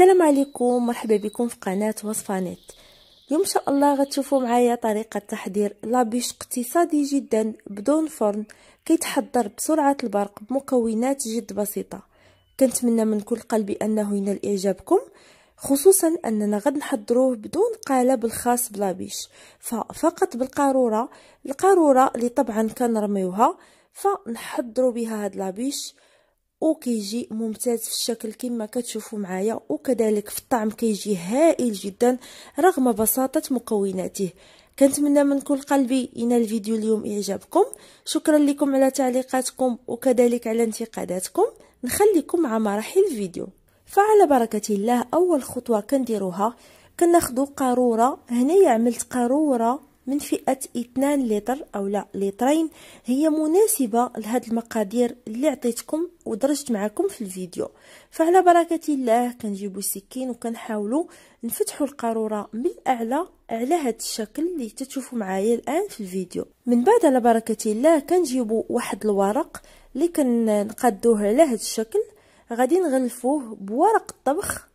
السلام عليكم مرحبا بكم في قناة وصفة نت اليوم شاء الله غتشوفوا معايا طريقة تحضير لابيش اقتصادي جدا بدون فرن كيتحضر بسرعة البرق بمكونات جد بسيطة كنتمنى من كل قلبي انه ينال اعجابكم خصوصا اننا غد نحضروه بدون قالب الخاص بلابيش ففقط بالقارورة القارورة اللي طبعا كنرميوها فنحضروا بها هاد لابيش وكيجي ممتاز في الشكل كما كتشوفوا معايا وكذلك في الطعم كيجي هائل جدا رغم بساطة مكوناته كنتمنى من كل قلبي ينال الفيديو اليوم اعجابكم شكرا لكم على تعليقاتكم وكذلك على انتقاداتكم نخليكم مع مراحل الفيديو فعلى بركة الله اول خطوة كنديروها كناخدو قارورة هنايا عملت قارورة من فئة 2 لتر أو لا لترين هي مناسبة لهاد المقادير اللي عطيتكم ودرجت معكم في الفيديو فعلى بركة الله كنجيبو السكين وكنحاولو نفتحو القارورة من الأعلى على هاد الشكل اللي تتشوفوا معايا الآن في الفيديو من بعد على بركة الله كنجيبو واحد الورق اللي كنقادوه على هاد الشكل غادي نغلفوه بورق الطبخ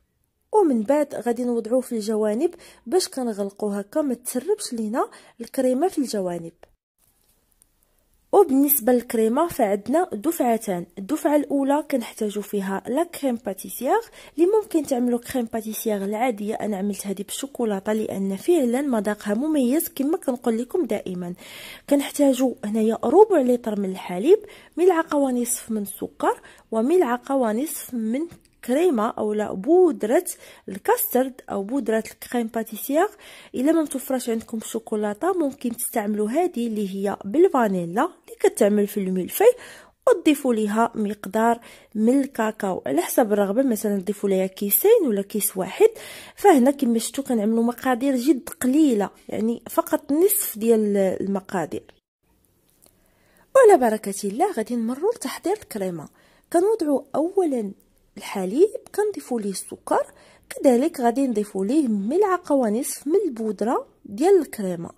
ومن بعد غادي نوضعوه في الجوانب باش كنغلقو هكا ما تسربش لينا الكريمه في الجوانب وبالنسبه للكريمه فعندنا دفعتان الدفعه الاولى كنحتاجو فيها لا كريم باتيسيير اللي ممكن تعملو كريم باتيسيير العاديه انا عملت هذه بالشوكولاته لان فعلا مذاقها مميز كما كنقول لكم دائما كنحتاجو هنايا ربع لتر من الحليب ملعقه ونصف من السكر وملعقه ونصف من كريمه او بودره الكاسترد او بودره الكريم باتيسيغ الا ما متوفراش عندكم الشوكولاته ممكن تستعملوا هذه اللي هي بالفانيلا اللي كتعمل في الملفي وتضيفوا ليها مقدار من الكاكاو على حسب الرغبه مثلا تضيفوا ليها كيسين ولا كيس واحد فهنا كما شفتوا كنعملوا مقادير جد قليله يعني فقط نصف ديال المقادير وعلى بركه الله غادي نمروا لتحضير الكريمه كنوضعوا اولا الحليب كنضيفوا ليه السكر كذلك غادي نضيفوا ليه ملعقه ونصف من البودره ديال الكريمه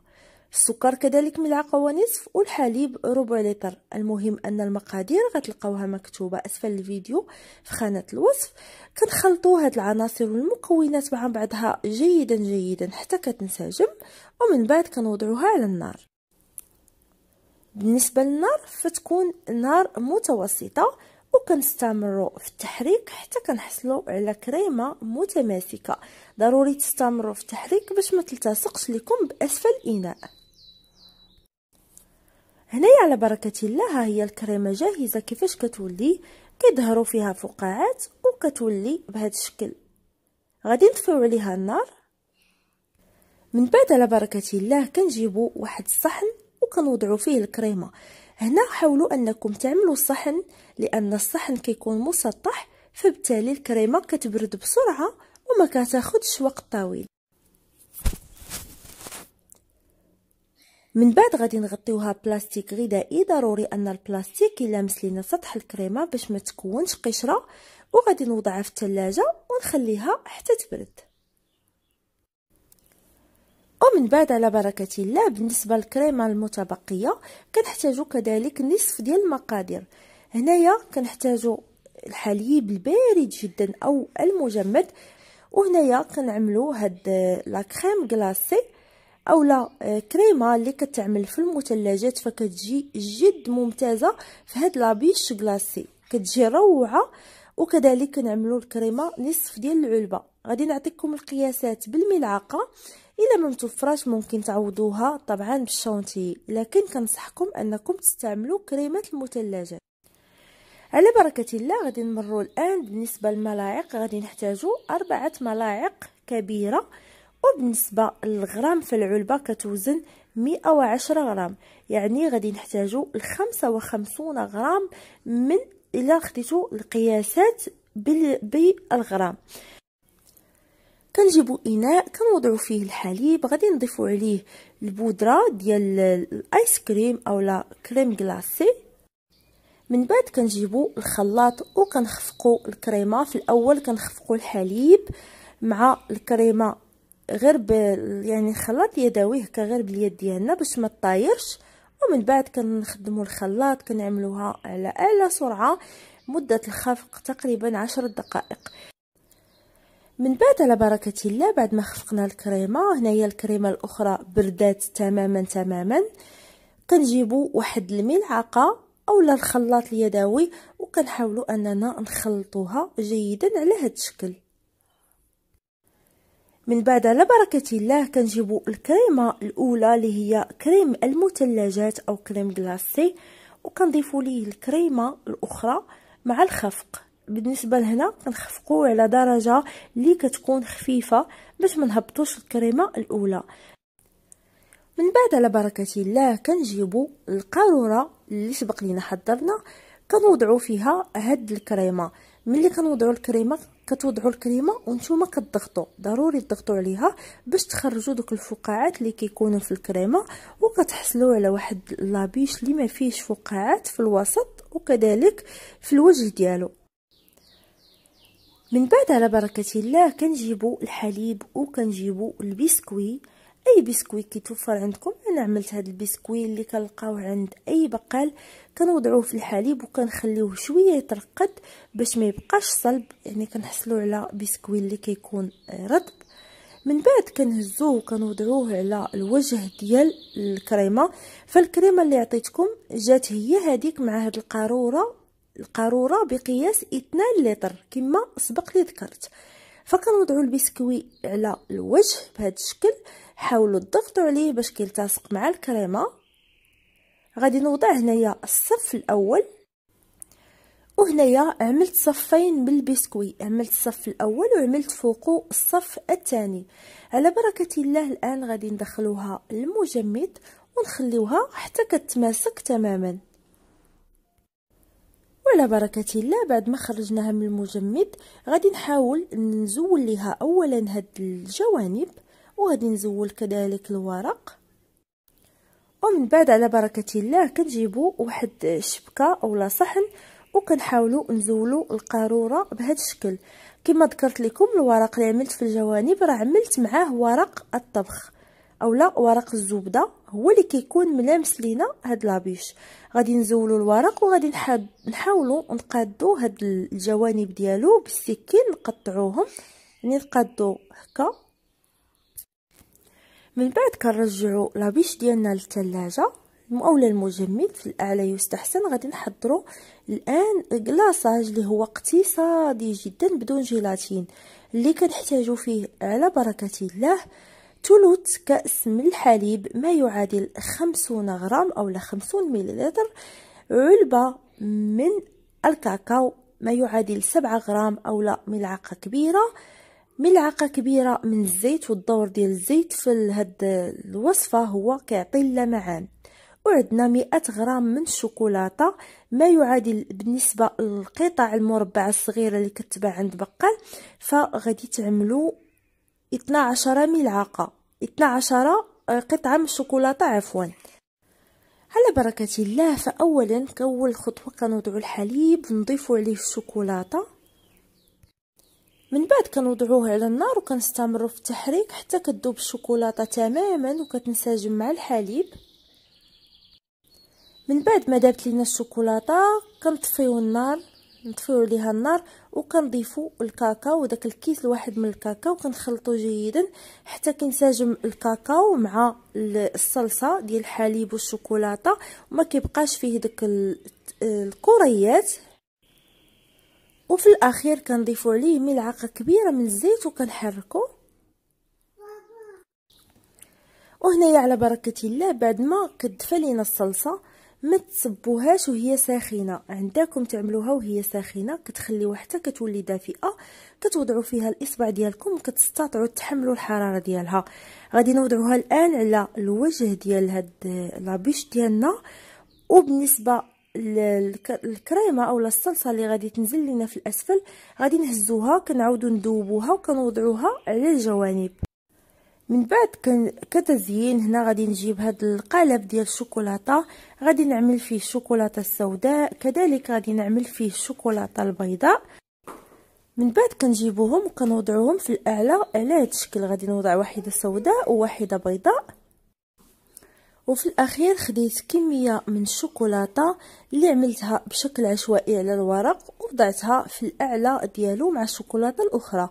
السكر كذلك ملعقه ونصف والحليب ربع لتر المهم ان المقادير غتلقاوها مكتوبه اسفل الفيديو في خانه الوصف كنخلطوا هاد العناصر والمكونات مع بعضها جيدا جيدا حتى كتنسجم ومن بعد كنوضعوها على النار بالنسبه للنار فتكون نار متوسطه وكنستمروا في التحريك حتى كنحصلوا على كريمه متماسكه ضروري تستمروا في التحريك باش ما تلتصقش لكم باسفل الاناء هنايا على بركه الله ها هي الكريمه جاهزه كيفاش كتولي كيظهروا فيها فقاعات وكتولي بهذا الشكل غادي نطفيو عليها النار من بعد على بركه الله كنجيبوا واحد الصحن وكنوضعوا فيه الكريمه هنا حاولوا انكم تعملوا الصحن لان الصحن كيكون مسطح فبالتالي الكريمه كتبرد بسرعه وما كتاخذش وقت طويل من بعد غادي نغطيوها بلاستيك غذائي ضروري ان البلاستيك يلامس لينا سطح الكريمه باش ما تكونش قشره وغادي نوضعها في الثلاجه ونخليها حتى تبرد ومن بعد على بركة الله بالنسبة للكريمة المتبقية كنحتاجو كذلك نصف ديال المقادير هنايا كنحتاجو الحليب البارد جدا او المجمد وهنايا كنعملو هاد آه، لا كريم كلاصي اولا آه، كريمه اللي كتعمل في المثلجات فكتجي جد ممتازه في هاد لابيش كلاصي كتجي روعه وكذلك كنعملو الكريمه نصف ديال العلبه غادي نعطيكم القياسات بالملعقه الا ما متوفراش ممكن تعوضوها طبعا بالشونتي لكن كنصحكم انكم تستعملوا كريمه المثلجه على بركه الله غادي نمروا الان بالنسبه للملاعق غادي نحتاجوا اربعه ملاعق كبيره وبالنسبه للغرام فالعلبه كتوزن 110 غرام يعني غادي نحتاجوا 55 غرام من الا خديتوا القياسات بالغرام كنجيبوا اناء كنوضعوا فيه الحليب غادي نضيفوا عليه البودره ديال الايس كريم اولا كريم غلاسي من بعد كنجيبوا الخلاط وكنخفقوا الكريمه في الاول كنخفقوا الحليب مع الكريمه غير بال يعني الخلاط يدوي هكا غير باليد ديالنا باش ما طايرش ومن بعد كنخدموا الخلاط كنعملوها على اعلى سرعه مده الخفق تقريبا عشر دقائق من بعد على بركة الله بعد ما خفقنا الكريمة هنايا الكريمة الأخرى بردات تماما تماما كنجيبو واحد الملعقة أولا الخلاط اليدوي وكنحاولو أننا نخلطوها جيدا على هاد الشكل من بعد على بركة الله كنجيبو الكريمة الأولى اللي هي كريم المثلجات أو كريم غلاسي وكنضيفو ليه الكريمة الأخرى مع الخفق بالنسبه لهنا كنخفقو على درجه اللي كتكون خفيفه باش ما نهبطوش الكريمه الاولى من بعد على بركه الله كنجيبو القاروره اللي سبق لينا حضرنا كنوضعو فيها هاد الكريمه ملي كنوضعو الكريمه كتوضعوا الكريمه وانتم كتضغطوا ضروري تضغطوا عليها باش تخرجوا دوك الفقاعات اللي كيكونوا في الكريمه وكتحصلوا على واحد لابيش اللي ما فيهش فقاعات في الوسط وكذلك في الوجه ديالو من بعد على بركة الله كنجيبو الحليب وكنجيبو البسكوي اي بسكوي كيتوفر عندكم انا عملت هذا البسكوي اللي كنلقاوه عند اي بقال كنوضعوه في الحليب وكنخليوه شويه يترقد باش ما يبقاش صلب يعني كنحصلوا على بسكوي اللي كيكون آه، رطب من بعد كنهزوه وكنوضعوه على الوجه ديال الكريمه فالكريمه اللي عطيتكم جات هي هذيك مع هاد القاروره القاروره بقياس 2 لتر كما سبق لي ذكرت فكنوضعوا البسكوي على الوجه بهذا الشكل حاولوا الضغط عليه باش كيلتصق مع الكريمه غادي نوضع هنايا الصف الاول وهنايا عملت صفين بالبسكوي عملت الصف الاول وعملت فوقه الصف الثاني على بركه الله الان غادي ندخلوها المجمد ونخليوها حتى كتماسك تماما وعلى بركة الله بعد ما خرجناها من المجمد غادي نحاول نزول لها اولا هاد الجوانب وغادي نزول كذلك الورق ومن بعد على بركة الله كنجيبو واحد شبكة اولا صحن وكنحاولو نزولو القاروره بهذا الشكل كما ذكرت لكم الورق اللي عملت في الجوانب راه عملت معاه ورق الطبخ اولا ورق الزبده هو اللي كيكون ملامس لينا هاد لابيش غادي نزولو الورق وغادي نحاولو نقادو هاد الجوانب ديالو بالسكين نقطعوهم يعني نقادو هكا من بعد كنرجعو لابيش ديالنا للثلاجه أولا المجمد في الأعلى يستحسن غادي نحضرو الآن كلاصاج اللي هو اقتصادي جدا بدون جيلاتين اللي كنحتاجو فيه على بركة الله ثلث كأس من الحليب ما يعادل 50 غرام أو 50 مليلتر علبة من الكاكاو ما يعادل 7 غرام أو لا ملعقة كبيرة ملعقة كبيرة من الزيت والدور ديال الزيت في هاد الوصفة هو كيعطي اللمعان وعندنا 100 غرام من الشوكولاتة ما يعادل بالنسبة للقطع المربعة الصغيرة اللي كتباع عند بقال فغادي تعملوا 12 ملعقة 12 آه، قطعة من الشوكولاتة عفوا على بركة الله فأولا كأول خطوة كنوضع الحليب نضيف عليه الشوكولاتة من بعد كنوضعوه على النار وكنستمروا في التحريك حتى كتذوب الشوكولاتة تماما وكتنسجم مع الحليب من بعد ما دابت لينا الشوكولاتة كنطفيو النار نطفيو عليها النار وكنضيفو الكاكاو داك الكيس الواحد من الكاكاو كنخلطو جيدا حتى كينسجم الكاكاو مع الصلصه ديال الحليب والشوكولاته وما كيبقاش فيه داك الكريات وفي الاخير كنضيفو عليه ملعقه كبيره من الزيت وكنحركو وهنايا على بركه الله بعد ما كدفى لينا الصلصه ما تصبوهاش وهي ساخنه عندكم تعملوها وهي ساخنه كتخليوها حتى كتولي دافئه كتوضعوا فيها الاصبع ديالكم كتستطيعوا تحملوا الحراره ديالها غادي نوضعوها الان على الوجه ديال هاد لابيش ديالنا وبالنسبه الكريمه او الصلصه اللي غادي تنزل لنا في الاسفل غادي نهزوها كنعاودو ندوبوها وكنوضعوها على الجوانب من بعد كتزيين هنا غادي نجيب هذا القالب ديال الشوكولاته غادي نعمل فيه الشوكولاته السوداء كذلك غادي نعمل فيه الشوكولاته البيضاء من بعد كنجيبوهم وكنوضعوهم في الاعلى على هذا الشكل غادي نوضع واحده سوداء وواحده بيضاء وفي الاخير خديت كميه من الشوكولاته اللي عملتها بشكل عشوائي على الورق وضعتها في الاعلى ديالو مع الشوكولاته الاخرى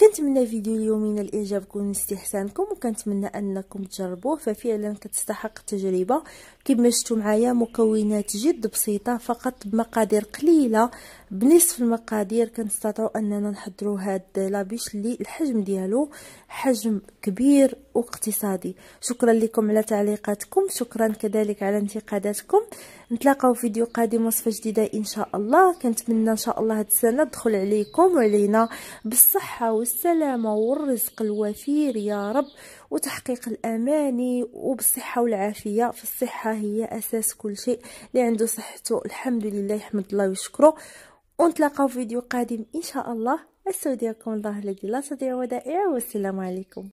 كنتمنى فيديو اليوم من الاعجابكم واستحسانكم وكنتمنى انكم تجربوه ففعلا كتستحق التجربه كما شفتوا معايا مكونات جد بسيطه فقط بمقادير قليله بنصف المقادير كنستطيعوا اننا نحضروا هاد لابيش اللي الحجم ديالو حجم كبير واقتصادي شكرا لكم على تعليقاتكم شكرا كذلك على انتقاداتكم نتلاقاو فيديو قادم وصفه جديده ان شاء الله كنتمنى ان شاء الله هاد السنه تدخل عليكم وعلينا بالصحه والسلامه والرزق الوفير يا رب وتحقيق الاماني وبالصحه والعافيه في الصحه هي اساس كل شيء اللي عنده صحته الحمد لله يحمد الله ويشكره ونتلاقاو فيديو قادم ان شاء الله استودعكم الله الذي لا تضيع ودائع والسلام عليكم